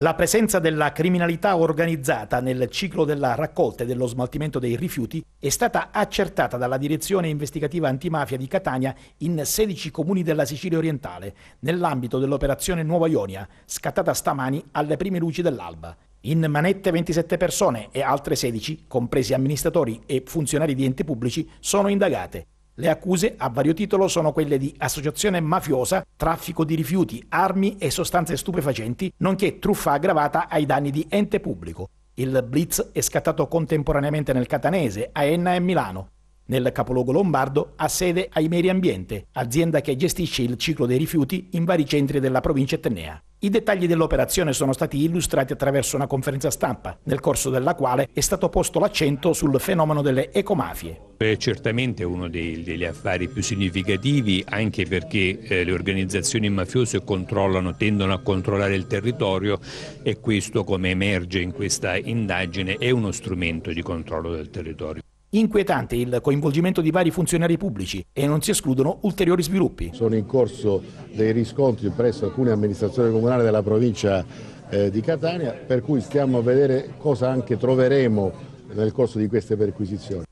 La presenza della criminalità organizzata nel ciclo della raccolta e dello smaltimento dei rifiuti è stata accertata dalla Direzione Investigativa Antimafia di Catania in 16 comuni della Sicilia orientale, nell'ambito dell'operazione Nuova Ionia, scattata stamani alle prime luci dell'alba. In manette 27 persone e altre 16, compresi amministratori e funzionari di enti pubblici, sono indagate le accuse a vario titolo sono quelle di associazione mafiosa, traffico di rifiuti, armi e sostanze stupefacenti, nonché truffa aggravata ai danni di ente pubblico. Il blitz è scattato contemporaneamente nel Catanese, a Enna e Milano. Nel capoluogo lombardo ha sede Aimeri Ambiente, azienda che gestisce il ciclo dei rifiuti in vari centri della provincia etnea. I dettagli dell'operazione sono stati illustrati attraverso una conferenza stampa, nel corso della quale è stato posto l'accento sul fenomeno delle ecomafie. Beh, certamente uno dei, degli affari più significativi anche perché eh, le organizzazioni mafiose controllano, tendono a controllare il territorio e questo come emerge in questa indagine è uno strumento di controllo del territorio. Inquietante il coinvolgimento di vari funzionari pubblici e non si escludono ulteriori sviluppi. Sono in corso dei riscontri presso alcune amministrazioni comunali della provincia eh, di Catania per cui stiamo a vedere cosa anche troveremo nel corso di queste perquisizioni.